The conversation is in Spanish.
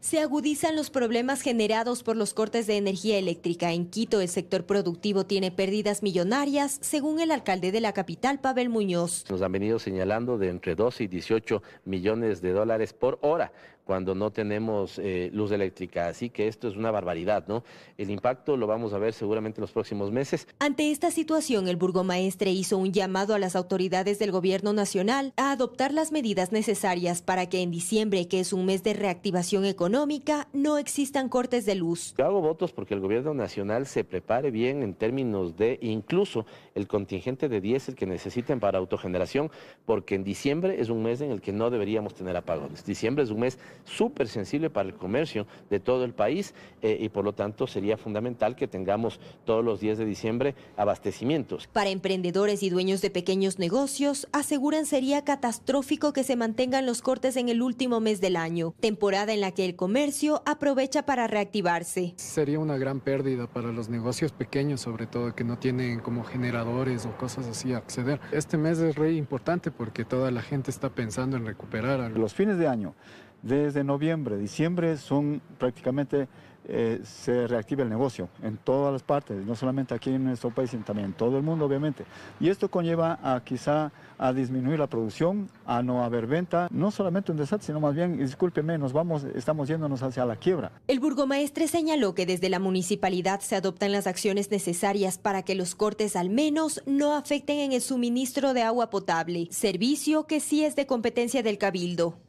Se agudizan los problemas generados por los cortes de energía eléctrica. En Quito, el sector productivo tiene pérdidas millonarias, según el alcalde de la capital, Pavel Muñoz. Nos han venido señalando de entre 12 y 18 millones de dólares por hora cuando no tenemos eh, luz eléctrica. Así que esto es una barbaridad, ¿no? El impacto lo vamos a ver seguramente en los próximos meses. Ante esta situación, el burgomaestre hizo un llamado a las autoridades del gobierno nacional a adoptar las medidas necesarias para que en diciembre, que es un mes de reactivación económica, económica no existan cortes de luz. Yo hago votos porque el gobierno nacional se prepare bien en términos de incluso el contingente de diésel que necesiten para autogeneración, porque en diciembre es un mes en el que no deberíamos tener apagones. Diciembre es un mes súper sensible para el comercio de todo el país eh, y por lo tanto sería fundamental que tengamos todos los días de diciembre abastecimientos. Para emprendedores y dueños de pequeños negocios, aseguran sería catastrófico que se mantengan los cortes en el último mes del año, temporada en la que el comercio aprovecha para reactivarse. Sería una gran pérdida para los negocios pequeños, sobre todo que no tienen como generadores o cosas así a acceder. Este mes es re importante porque toda la gente está pensando en recuperar. Los fines de año, desde noviembre, diciembre, son prácticamente eh, se reactive el negocio en todas las partes, no solamente aquí en nuestro país, sino también en todo el mundo, obviamente. Y esto conlleva a quizá a disminuir la producción, a no haber venta, no solamente en desat, sino más bien, discúlpeme, nos vamos, estamos yéndonos hacia la quiebra. El burgomaestre señaló que desde la municipalidad se adoptan las acciones necesarias para que los cortes al menos no afecten en el suministro de agua potable, servicio que sí es de competencia del cabildo.